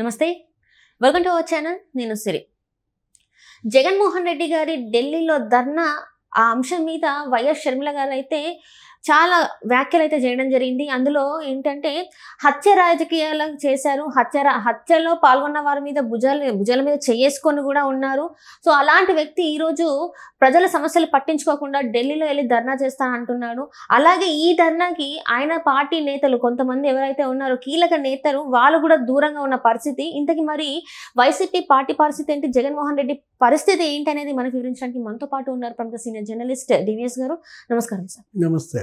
నమస్తే welcome to our channel నేను సిరి జగన్మోహన్ రెడ్డి గారి ఢిల్లీలో ధర్నా ఆ అంశం మీద వైఎస్ షర్మిల గారు అయితే చాలా వ్యాఖ్యలు అయితే చేయడం జరిగింది అందులో ఏంటంటే హత్య రాజకీయాలు చేశారు హత్య హత్యలో పాల్గొన్న వారి మీద భుజాల భుజాల మీద చేసుకొని కూడా ఉన్నారు సో అలాంటి వ్యక్తి ఈరోజు ప్రజల సమస్యలు పట్టించుకోకుండా ఢిల్లీలో వెళ్ళి ధర్నా చేస్తా అంటున్నాడు అలాగే ఈ ధర్నాకి ఆయన పార్టీ నేతలు కొంతమంది ఎవరైతే ఉన్నారో కీలక నేతలు వాళ్ళు కూడా దూరంగా ఉన్న పరిస్థితి ఇంతకి మరి వైసీపీ పార్టీ పరిస్థితి ఏంటి జగన్మోహన్ రెడ్డి పరిస్థితి ఏంటి అనేది మనకు వివరించడానికి మనతో పాటు ఉన్నారు ప్రముఖ సీనియర్ జర్నలిస్ట్ డివిఎస్ గారు నమస్కారం సార్ నమస్తే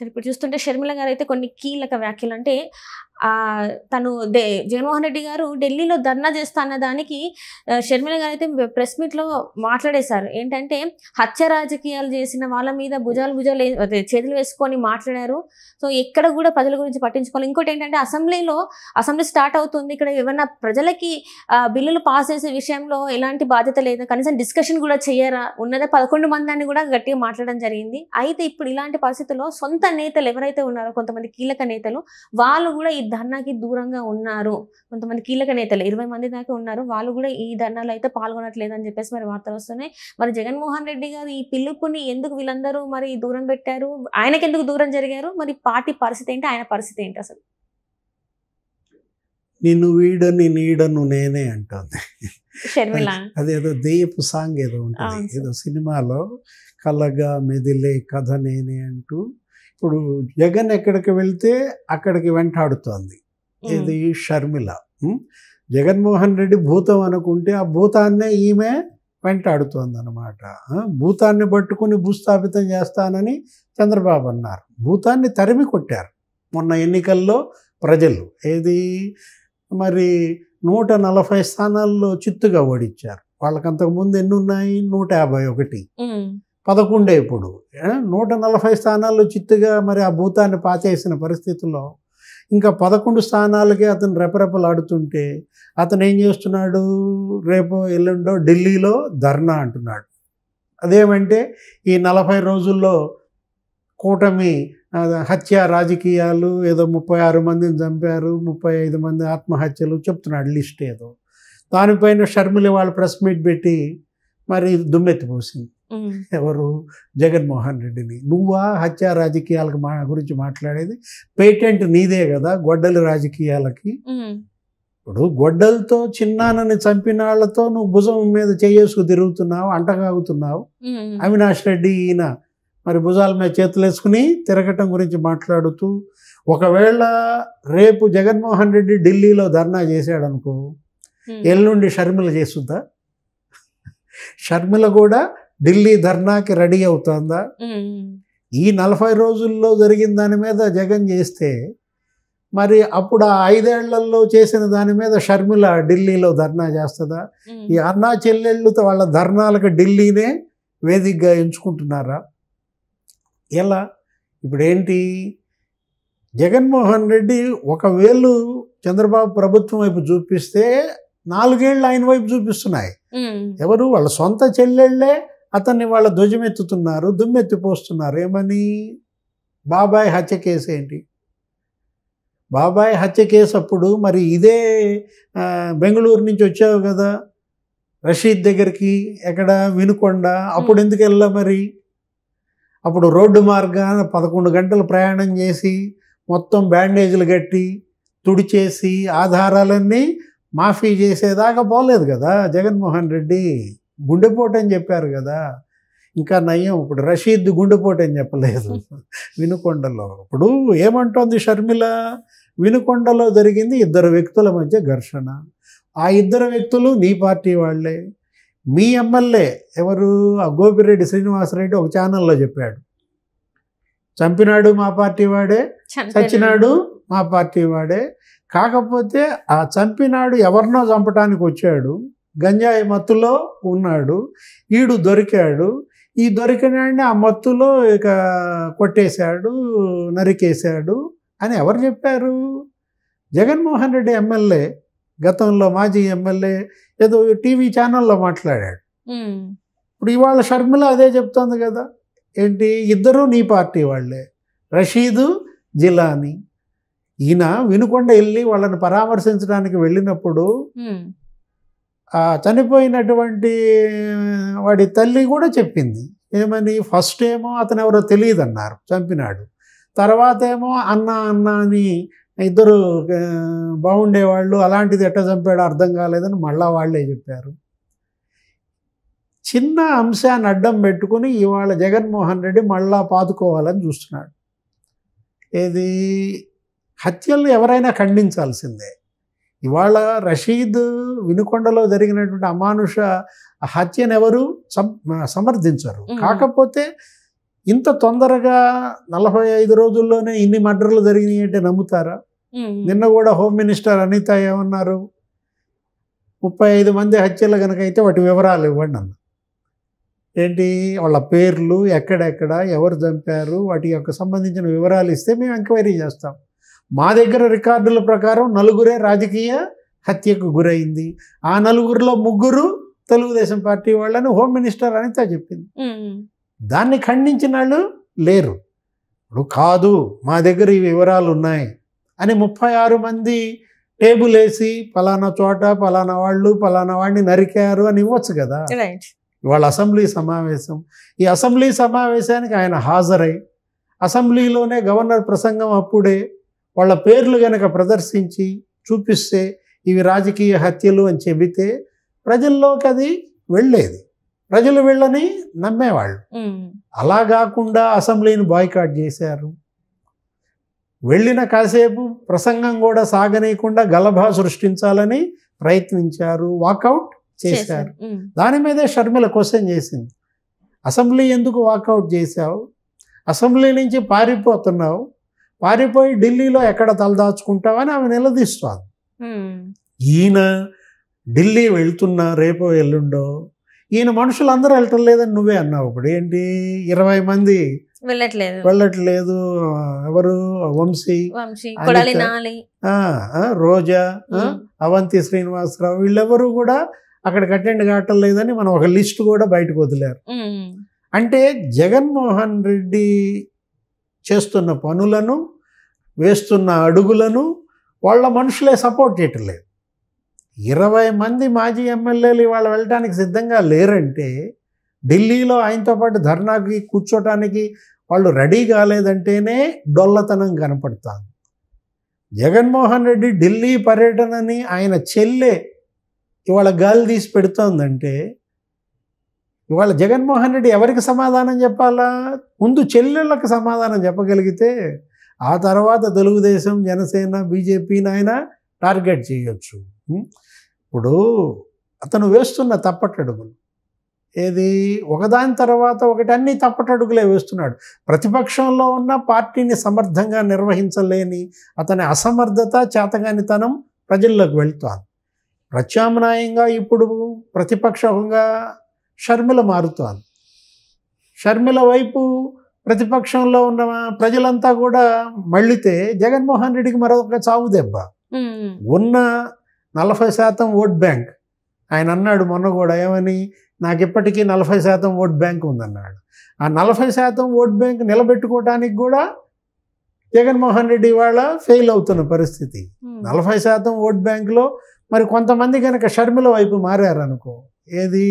సరే ఇప్పుడు చూస్తుంటే షర్మిల గారు అయితే కొన్ని కీలక వ్యాఖ్యలు అంటే తను దే జగన్మోహన్ రెడ్డి గారు ఢిల్లీలో ధర్నా చేస్తా అన్న దానికి షర్మిల గారు అయితే ప్రెస్ మీట్లో మాట్లాడేశారు ఏంటంటే హత్య రాజకీయాలు చేసిన వాళ్ళ మీద భుజాలు భుజాలు చేతులు వేసుకొని మాట్లాడారు సో ఎక్కడ కూడా ప్రజల గురించి పట్టించుకోవాలి ఇంకోటి ఏంటంటే అసెంబ్లీలో అసెంబ్లీ స్టార్ట్ అవుతుంది ఇక్కడ ఏమన్నా ప్రజలకి బిల్లులు పాస్ చేసే విషయంలో ఎలాంటి బాధ్యత లేదు కనీసం డిస్కషన్ కూడా చేయరా ఉన్నదే పదకొండు మంది అని కూడా గట్టిగా మాట్లాడడం జరిగింది అయితే ఇప్పుడు ఇలాంటి పరిస్థితుల్లో సొంత నేతలు ఎవరైతే ఉన్నారో కొంతమంది కీలక నేతలు వాళ్ళు కూడా ఈ ధర్నాకి దూరంగా ఉన్నారు కొంతమంది కీలక నేతలు ఇరవై మంది దాకా ఉన్నారు వాళ్ళు కూడా ఈ ధర్నాలో అయితే పాల్గొనట్లేదు అని చెప్పేసి మరి వార్తలు వస్తున్నాయి మరి జగన్మోహన్ రెడ్డి గారు ఈ పిలుపుని ఎందుకు వీళ్ళందరూ మరి దూరం పెట్టారు ఆయనకి ఎందుకు దూరం జరిగారు మరి పార్టీ పరిస్థితి ఏంటి ఆయన పరిస్థితి ఏంటి అసలు నిన్ను వీడని నీడను నేనే అంటుంది అదేదో దేపు సాంగ్ ఏదో ఉంటుంది ఏదో సినిమాలో కలగా మెదిలే కథ నేనే అంటూ ఇప్పుడు జగన్ ఎక్కడికి వెళ్తే అక్కడికి వెంటాడుతోంది ఇది షర్మిల జగన్మోహన్ రెడ్డి భూతం అనుకుంటే ఆ భూతాన్నే ఈమె వెంటాడుతోంది అనమాట భూతాన్ని పట్టుకుని భూస్థాపితం చేస్తానని చంద్రబాబు అన్నారు భూతాన్ని తరిమి కొట్టారు మొన్న ఎన్నికల్లో ప్రజలు ఏది మరి నూట నలభై స్థానాల్లో చిత్తుగా ఓడించారు వాళ్ళకి అంతకుముందు ఎన్ని ఉన్నాయి నూట యాభై ఒకటి పదకొండే ఇప్పుడు నూట నలభై స్థానాల్లో చిత్తుగా మరి ఆ భూతాన్ని పాచేసిన పరిస్థితుల్లో ఇంకా పదకొండు స్థానాలకే అతను రెపరెపలాడుతుంటే అతను ఏం చేస్తున్నాడు రేపు ఎల్లుండో ఢిల్లీలో ధర్నా అంటున్నాడు అదేమంటే ఈ నలభై రోజుల్లో కూటమి హత్య రాజకీయాలు ఏదో ముప్పై ఆరు మందిని చంపారు ముప్పై ఐదు మంది ఆత్మహత్యలు చెప్తున్నాడు లిస్ట్ ఏదో దానిపైన షర్మిలి వాళ్ళు ప్రెస్ మీట్ పెట్టి మరి దుమ్మెత్తిపోసింది ఎవరు జగన్మోహన్ రెడ్డిని నువ్వా హత్య రాజకీయాలకు మా గురించి మాట్లాడేది పేటెంట్ నీదే కదా గొడ్డలి రాజకీయాలకి ఇప్పుడు గొడ్డలతో చిన్నానని చంపిన వాళ్ళతో నువ్వు భుజం మీద చేసుకు తిరుగుతున్నావు అంటగాగుతున్నావు అవినాష్ రెడ్డి ఈయన మరి భుజాల మీద చేతులేసుకుని తిరగటం గురించి మాట్లాడుతూ ఒకవేళ రేపు జగన్మోహన్ రెడ్డి ఢిల్లీలో ధర్నా చేశాడనుకో ఎల్లుండి షర్మిల చేస్తుందా షర్మిల కూడా ఢిల్లీ ధర్నాకి రెడీ అవుతోందా ఈ నలభై రోజుల్లో జరిగిన దాని మీద జగన్ చేస్తే మరి అప్పుడు ఆ ఐదేళ్లలో చేసిన దాని మీద షర్మిల ఢిల్లీలో ధర్నా చేస్తుందా ఈ అన్నా చెల్లెళ్ళుతో వాళ్ళ ధర్నాలకు ఢిల్లీనే వేదికగా ఎంచుకుంటున్నారా ఎలా ఏంటి జగన్మోహన్ రెడ్డి ఒక చంద్రబాబు ప్రభుత్వం వైపు చూపిస్తే నాలుగేళ్ళు ఆయన వైపు చూపిస్తున్నాయి ఎవరు వాళ్ళ సొంత చెల్లెళ్ళే అతన్ని వాళ్ళ ధ్వజమెత్తుతున్నారు పోస్తున్నారు ఏమని బాబాయ్ హత్య కేసు ఏంటి బాబాయ్ హత్య కేసు అప్పుడు మరి ఇదే బెంగళూరు నుంచి వచ్చావు కదా రషీద్ దగ్గరికి ఎక్కడ వినుకొండ అప్పుడు ఎందుకు వెళ్ళా మరి అప్పుడు రోడ్డు మార్గాన పదకొండు గంటలు ప్రయాణం చేసి మొత్తం బ్యాండేజీలు కట్టి తుడిచేసి ఆధారాలన్నీ మాఫీ చేసేదాకా పోలేదు కదా జగన్మోహన్ రెడ్డి గుండెపోటు అని చెప్పారు కదా ఇంకా నయం ఇప్పుడు రషీద్ గుండెపోటు అని చెప్పలేదు వినుకొండలో ఇప్పుడు ఏమంటోంది షర్మిల వినుకొండలో జరిగింది ఇద్దరు వ్యక్తుల మధ్య ఘర్షణ ఆ ఇద్దరు వ్యక్తులు నీ పార్టీ వాళ్ళే మీ ఎమ్మెల్యే ఎవరు ఆ గోపిరెడ్డి శ్రీనివాసరెడ్డి ఒక ఛానల్లో చెప్పాడు చంపినాడు మా పార్టీ వాడే చచ్చినాడు మా పార్టీ వాడే కాకపోతే ఆ చంపినాడు ఎవరినో చంపటానికి వచ్చాడు గంజాయి మత్తులో ఉన్నాడు ఈడు దొరికాడు ఈ దొరికిన ఆ మత్తులో ఇక కొట్టేశాడు నరికేశాడు అని ఎవరు చెప్పారు జగన్మోహన్ రెడ్డి ఎమ్మెల్యే గతంలో మాజీ ఎమ్మెల్యే ఏదో టీవీ ఛానల్లో మాట్లాడాడు ఇప్పుడు ఇవాళ షర్మిల అదే చెప్తుంది కదా ఏంటి ఇద్దరూ నీ పార్టీ వాళ్ళే రషీదు జిలాని ఈయన వినుకొండ వెళ్ళి వాళ్ళని పరామర్శించడానికి వెళ్ళినప్పుడు చనిపోయినటువంటి వాడి తల్లి కూడా చెప్పింది ఏమని ఫస్ట్ ఏమో అతను ఎవరో తెలియదు అన్నారు చంపినాడు తర్వాత ఏమో అన్న అన్న అని ఇద్దరు బాగుండేవాళ్ళు అలాంటిది ఎట్ట చంపాడో అర్థం కాలేదని మళ్ళా వాళ్ళే చెప్పారు చిన్న అంశాన్ని అడ్డం పెట్టుకుని ఇవాళ జగన్మోహన్ రెడ్డి మళ్ళా పాతుకోవాలని చూస్తున్నాడు ఏది హత్యలను ఎవరైనా ఖండించాల్సిందే ఇవాళ రషీద్ వినుకొండలో జరిగినటువంటి అమానుష హత్యను ఎవరు సమర్థించరు కాకపోతే ఇంత తొందరగా నలభై ఐదు రోజుల్లోనే ఇన్ని మర్డర్లు జరిగినాయి అంటే నమ్ముతారా నిన్న కూడా హోమ్ మినిస్టర్ అనిత ఏమన్నారు ముప్పై ఐదు మంది హత్యలు కనుక అయితే వాటి వివరాలు ఇవ్వండి అన్న ఏంటి వాళ్ళ పేర్లు ఎక్కడెక్కడ ఎవరు చంపారు వాటి యొక్క సంబంధించిన వివరాలు ఇస్తే మేము ఎంక్వైరీ చేస్తాం మా దగ్గర రికార్డుల ప్రకారం నలుగురే రాజకీయ హత్యకు గురైంది ఆ నలుగురిలో ముగ్గురు తెలుగుదేశం పార్టీ వాళ్ళని హోమ్ మినిస్టర్ అనిత చెప్పింది దాన్ని ఖండించిన వాళ్ళు లేరు ఇప్పుడు కాదు మా దగ్గర ఈ వివరాలు ఉన్నాయి అని ముప్పై ఆరు మంది టేబుల్ వేసి పలానా చోట పలానా వాళ్ళు పలానా వాడిని నరికారు అని ఇవ్వచ్చు కదా ఇవాళ అసెంబ్లీ సమావేశం ఈ అసెంబ్లీ సమావేశానికి ఆయన హాజరై అసెంబ్లీలోనే గవర్నర్ ప్రసంగం అప్పుడే వాళ్ళ పేర్లు కనుక ప్రదర్శించి చూపిస్తే ఇవి రాజకీయ హత్యలు అని చెబితే ప్రజల్లోకి అది వెళ్ళేది ప్రజలు వెళ్ళని నమ్మేవాళ్ళు అలా కాకుండా అసెంబ్లీని బాయ్కాట్ చేశారు వెళ్ళిన కాసేపు ప్రసంగం కూడా సాగనీయకుండా గలభ సృష్టించాలని ప్రయత్నించారు వాకౌట్ చేశారు దాని మీదే షర్మిల క్వశ్చన్ చేసింది అసెంబ్లీ ఎందుకు వాకౌట్ చేశావు అసెంబ్లీ నుంచి పారిపోతున్నావు పారిపోయి ఢిల్లీలో ఎక్కడ తలదాచుకుంటావని ఆమె నిలదీస్తుంది ఈయన ఢిల్లీ వెళ్తున్నా రేపు ఎల్లుండో ఈయన మనుషులు అందరూ వెళ్ళటం లేదని నువ్వే అన్నావు ఇప్పుడు ఏంటి ఇరవై మంది వెళ్ళట్లేదు వెళ్ళట్లేదు ఎవరు వంశీ రోజా అవంతి శ్రీనివాసరావు వీళ్ళెవరు కూడా అక్కడ అటెండ్ కావటం లేదని మనం ఒక లిస్ట్ కూడా బయటకు వదిలేరు అంటే జగన్మోహన్ రెడ్డి చేస్తున్న పనులను వేస్తున్న అడుగులను వాళ్ళ మనుషులే సపోర్ట్ చేయటం లేదు ఇరవై మంది మాజీ ఎమ్మెల్యేలు ఇవాళ వెళ్ళడానికి సిద్ధంగా లేరంటే ఢిల్లీలో ఆయనతో పాటు ధర్నాకి కూర్చోటానికి వాళ్ళు రెడీ కాలేదంటేనే డొల్లతనం కనపడుతుంది జగన్మోహన్ రెడ్డి ఢిల్లీ పర్యటనని ఆయన చెల్లె ఇవాళ గాలి తీసి పెడుతోందంటే ఇవాళ జగన్మోహన్ రెడ్డి ఎవరికి సమాధానం చెప్పాలా ముందు చెల్లెళ్ళకి సమాధానం చెప్పగలిగితే ఆ తర్వాత తెలుగుదేశం జనసేన బీజేపీని ఆయన టార్గెట్ చేయొచ్చు ఇప్పుడు అతను వేస్తున్న తప్పటడుగులు ఏది ఒకదాని తర్వాత ఒకటి అన్ని తప్పటడుగులే వేస్తున్నాడు ప్రతిపక్షంలో ఉన్న పార్టీని సమర్థంగా నిర్వహించలేని అతని అసమర్థత చేతగానితనం ప్రజల్లోకి వెళ్తాను ప్రత్యామ్నాయంగా ఇప్పుడు ప్రతిపక్షంగా షర్మిల మారుతోంది షర్మిల వైపు ప్రతిపక్షంలో ఉన్న ప్రజలంతా కూడా మళ్ళీతే జగన్మోహన్ రెడ్డికి మరొక చావు దెబ్బ ఉన్న నలభై శాతం ఓట్ బ్యాంక్ ఆయన అన్నాడు మొన్న కూడా ఏమని నాకు ఇప్పటికీ నలభై శాతం ఓట్ బ్యాంక్ ఉందన్నాడు ఆ నలభై శాతం ఓట్ బ్యాంక్ నిలబెట్టుకోవడానికి కూడా జగన్మోహన్ రెడ్డి వాళ్ళ ఫెయిల్ అవుతున్న పరిస్థితి నలభై శాతం ఓట్ బ్యాంక్లో మరి కొంతమంది కనుక షర్మిల వైపు మారారనుకో ఏది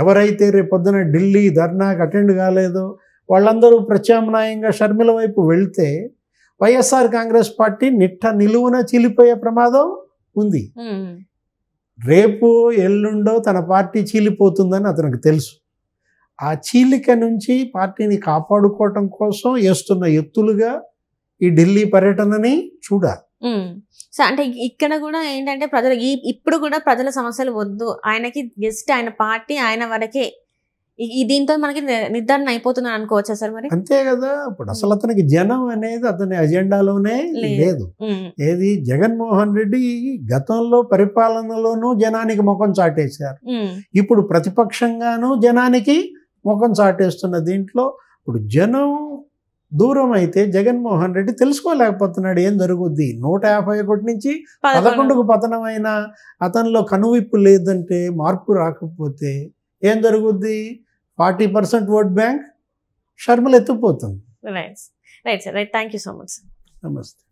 ఎవరైతే రేపొద్దున ఢిల్లీ ధర్నాకు అటెండ్ కాలేదో వాళ్ళందరూ ప్రత్యామ్నాయంగా షర్మిల వైపు వెళ్తే వైఎస్ఆర్ కాంగ్రెస్ పార్టీ నిట్ట నిలువున చీలిపోయే ప్రమాదం ఉంది రేపు ఎల్లుండో తన పార్టీ చీలిపోతుందని అతనికి తెలుసు ఆ చీలిక నుంచి పార్టీని కాపాడుకోవటం కోసం వేస్తున్న ఎత్తులుగా ఈ ఢిల్లీ పర్యటనని చూడాలి సో అంటే ఇక్కడ కూడా ఏంటంటే ప్రజలు ఈ ఇప్పుడు కూడా ప్రజల సమస్యలు వద్దు ఆయనకి జస్ట్ ఆయన పార్టీ ఆయన వరకే దీంతో మనకి నిర్ధారణ అయిపోతున్నాను అనుకోవచ్చు సార్ మరి అంతే కదా ఇప్పుడు అసలు అతనికి జనం అనేది అతని అజెండాలోనే లేదు ఏది జగన్మోహన్ రెడ్డి గతంలో పరిపాలనలోనూ జనానికి ముఖం చాటేశారు ఇప్పుడు ప్రతిపక్షంగానూ జనానికి ముఖం చాటేస్తున్న దీంట్లో ఇప్పుడు జనం దూరం అయితే జగన్మోహన్ రెడ్డి తెలుసుకోలేకపోతున్నాడు ఏం జరుగుద్ది నూట యాభై ఒకటి నుంచి పదకొండుకు పతనమైన అతనిలో కనువిప్పు లేదంటే మార్పు రాకపోతే ఏం జరుగుద్ది ఫార్టీ పర్సెంట్ ఓట్ బ్యాంక్ షర్మలు ఎత్తుపోతుంది right right sir right thank you so much నమస్తే